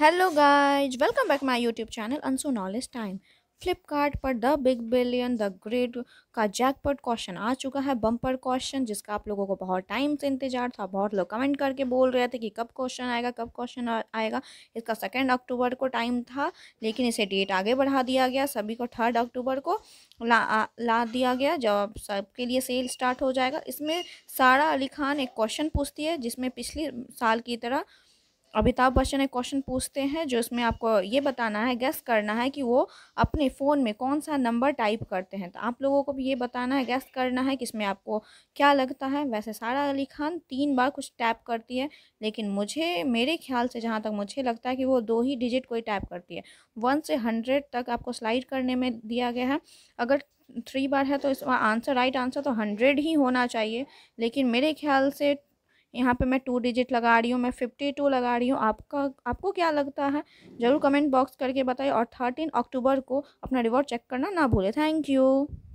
hello guys welcome back my YouTube channel अनसू knowledge time Flipkart पर the big billion the great का jackpot question आ चुका है बम्पर क्वेश्चन जिसका आप लोगों को बहुत टाइम से इंतजार था बहुत लोग कमेंट करके बोल रहे थे कि कब क्वेश्चन आएगा कब क्वेश्चन आएगा इसका सेकेंड अक्टूबर को टाइम था लेकिन इसे डेट आगे बढ़ा दिया गया सभी को थर्ड अक्टूबर को ला ला दिया गया जब सबके लिए सेल स्टार्ट हो जाएगा इसमें सारा अली खान एक क्वेश्चन पूछती है जिसमें पिछले साल की तरह अमिताभ बच्चन एक क्वेश्चन पूछते हैं जो इसमें आपको ये बताना है गैस करना है कि वो अपने फ़ोन में कौन सा नंबर टाइप करते हैं तो आप लोगों को भी ये बताना है गैस करना है कि इसमें आपको क्या लगता है वैसे सारा अली खान तीन बार कुछ टैप करती है लेकिन मुझे मेरे ख्याल से जहाँ तक मुझे लगता है कि वो दो ही डिजिट कोई टैप करती है वन से हंड्रेड तक आपको स्लाइड करने में दिया गया है अगर थ्री बार है तो इसका आंसर राइट आंसर तो हंड्रेड ही होना चाहिए लेकिन मेरे ख्याल से यहाँ पे मैं टू डिजिट लगा रही हूँ मैं फिफ्टी टू लगा रही हूँ आपका आपको क्या लगता है ज़रूर कमेंट बॉक्स करके बताइए और थर्टीन अक्टूबर को अपना रिवॉर्ड चेक करना ना भूलें थैंक यू